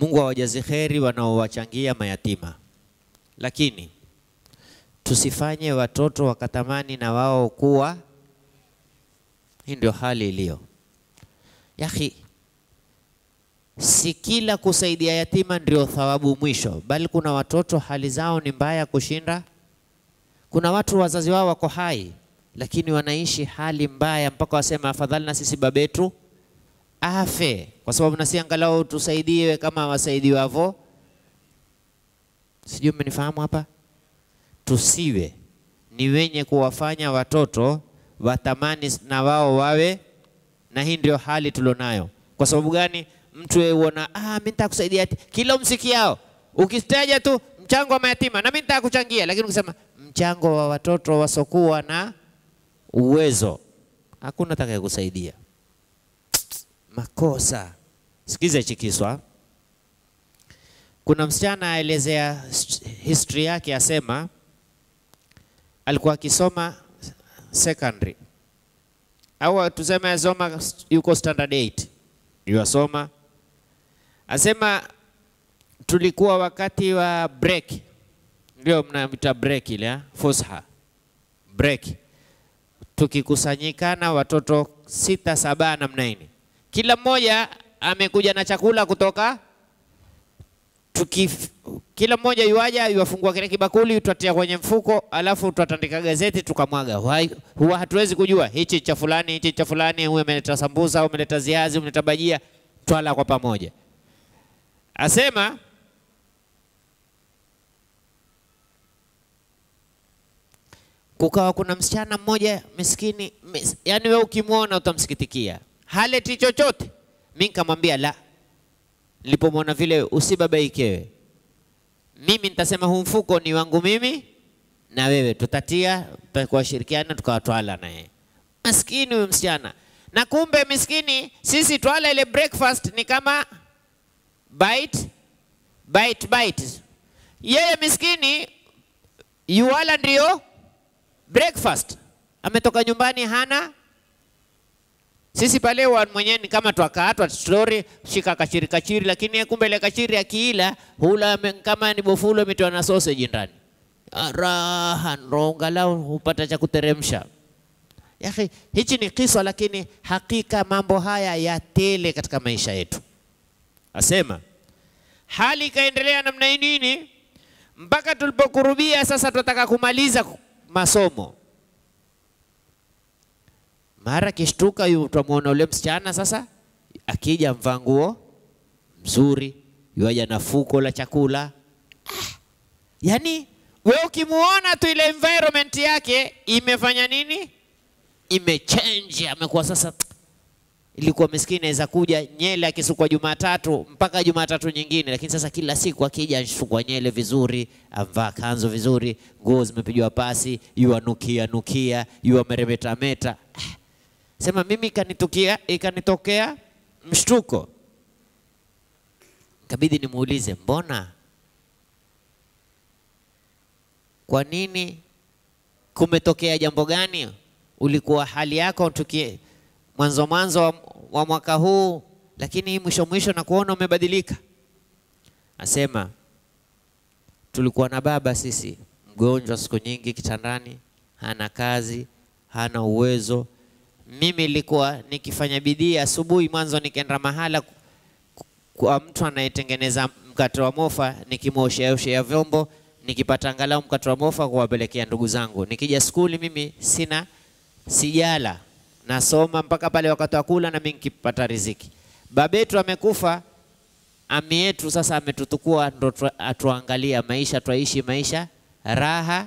Mungu awajaze heri wanaowachangia mayatima, lakini tusifanye watoto wakatamani na wao kuwa. Hii ndio hali iliyo yahi. Si kila kusaidia yatima ndio thawabu mwisho, bali kuna watoto hali zao ni mbaya kushinda. Kuna watu wazazi wao wako hai, lakini wanaishi hali mbaya mpaka wasema afadhali na sisi babetu afe, kwa sababu nasi angalau tusaidiwe kama wavo Sijui mmenifahamu hapa. Tusiwe ni wenye kuwafanya watoto watamani na wao wawe, na hii ndio hali tulionayo. Kwa sababu gani? Mtu uona ah, mimi nitakusaidia, kila msikiao ukitaja tu mchango wa mayatima, na mimi nitakuchangia, lakini ukisema mchango wa watoto wasokuwa na uwezo, hakuna atakayekusaidia makosa. Sikiza Chikiswa, kuna msichana aelezea history yake, asema alikuwa akisoma secondary au tuseme asoma yuko standard 8 yuasoma, asema tulikuwa wakati wa break, ndio mnaita break ile fusha break, tukikusanyikana watoto sita saba namna hii kila mmoja amekuja na chakula kutoka tukif, kila mmoja yuaja yuafungua kile kibakuli, twatia kwenye mfuko, alafu twatandika gazeti tukamwaga. Huwa hatuwezi kujua hichi cha fulani, hichi cha fulani, huyu ameleta sambusa, umeleta ziazi, umeleta bajia, twala kwa pamoja. Asema kukawa kuna msichana mmoja miskini mis, yani wewe ukimwona utamsikitikia haleti chochote. Mimi nikamwambia la. Nilipomwona vile, usibabaikewe, mimi nitasema huu mfuko ni wangu mimi na wewe, tutatia kwa shirikiana, tukawatwala naye. Maskini huyu msichana, na kumbe miskini, sisi twala ile breakfast ni kama bite bite bite. Yeye miskini yuala ndio breakfast, ametoka nyumbani hana sisi pale mwenyewe ni kama twakatwa story shika kachiri kachiri, lakini kumbe ile kachiri akiila hula kama ni bofulo imetiwa na sausage ndani, ah, raha la upata cha kuteremsha. Yake hichi ni kiswa lakini hakika mambo haya yatele katika maisha yetu. Asema hali ikaendelea namna nini mpaka tulipokurubia sasa, tunataka kumaliza masomo mara akishtuka yu utamwona ule msichana sasa, akija mvaa nguo mzuri, yuaja na fuko la chakula ah, yani we ukimuona tu ile environment yake imefanya nini, imechange, amekuwa sasa ilikuwa miskini aweza kuja nyele akisukwa Jumatatu mpaka Jumatatu nyingine, lakini sasa kila siku akija anasukwa nyele vizuri, amvaa kanzu vizuri, nguo zimepigwa pasi, yuanukia nukia, yuameremeta meta. Ah, Sema mimi ikanitokea ikanitokea mshtuko, kabidi nimuulize mbona, kwa nini, kumetokea jambo gani? Ulikuwa hali yako tukie mwanzo mwanzo wa, wa mwaka huu, lakini mwisho mwisho na kuona umebadilika. Asema tulikuwa na baba sisi mgonjwa siku nyingi kitandani, hana kazi, hana uwezo mimi nilikuwa nikifanya bidii asubuhi, mwanzo nikaenda mahala kwa mtu anayetengeneza mkate wa mofa, nikimwosheaoshea vyombo, nikipata angalau mkate wa mofa kuwapelekea ndugu zangu. Nikija skuli mimi sina sijala, nasoma mpaka pale wakati wa kula, na mimi nikipata riziki. Babetu amekufa, ami yetu sasa ametutukua, ndo atuangalia maisha, twaishi maisha raha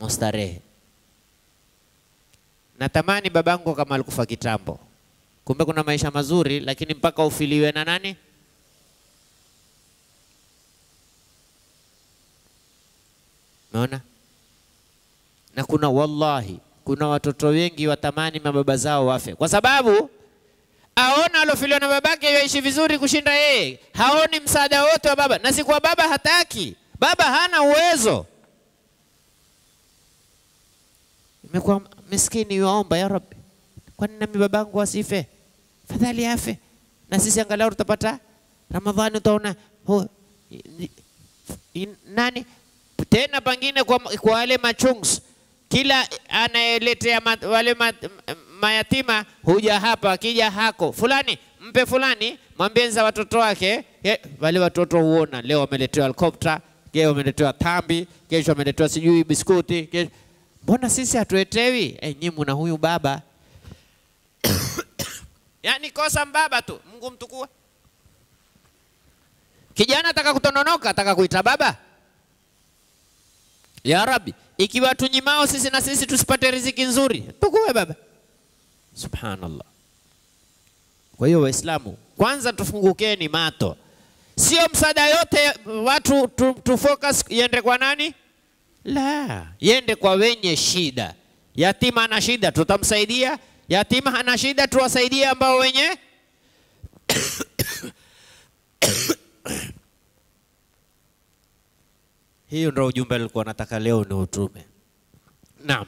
mustarehe natamani babangu kama alikufa kitambo. Kumbe kuna maisha mazuri, lakini mpaka ufiliwe na nani? meona Na kuna wallahi, kuna watoto wengi watamani mababa zao wafe, kwa sababu aona alofiliwa na babake yaishi vizuri kushinda yeye, haoni msaada wote wa baba, na si kwa baba hataki, baba hana uwezo. Imekuwa miskini yuomba, ya Rabbi, kwani nami babangu asife? Fadhali afe na sisi angalau tutapata Ramadhani, utaona oh, nani tena pangine kwa, kwa wale machungs kila anayeletea ma, wale ma, mayatima huja hapa, akija hako fulani mpe fulani, mwambienza watoto wake. wale watoto huona leo wameletewa helikopta, leo wameletewa tambi, kesho wameletewa sijui biskuti, kesho mbona sisi hatuetewi? E, eh, nyi mna huyu baba yani kosa mbaba tu, Mungu mtukua. Kijana ataka kutononoka, ataka kuita baba. Ya Rabbi, ikiwa tunyimao sisi na sisi tusipate riziki nzuri, tukue baba. Subhanallah. Kwa hiyo Waislamu, kwanza tufungukeni mato, sio msaada yote watu tu, tu focus iende kwa nani? La, yende kwa wenye shida. Yatima ana shida, tutamsaidia. Yatima ana shida, tuwasaidie ambao wenye hiyo ndio ujumbe alikuwa nataka leo ni utume. Naam.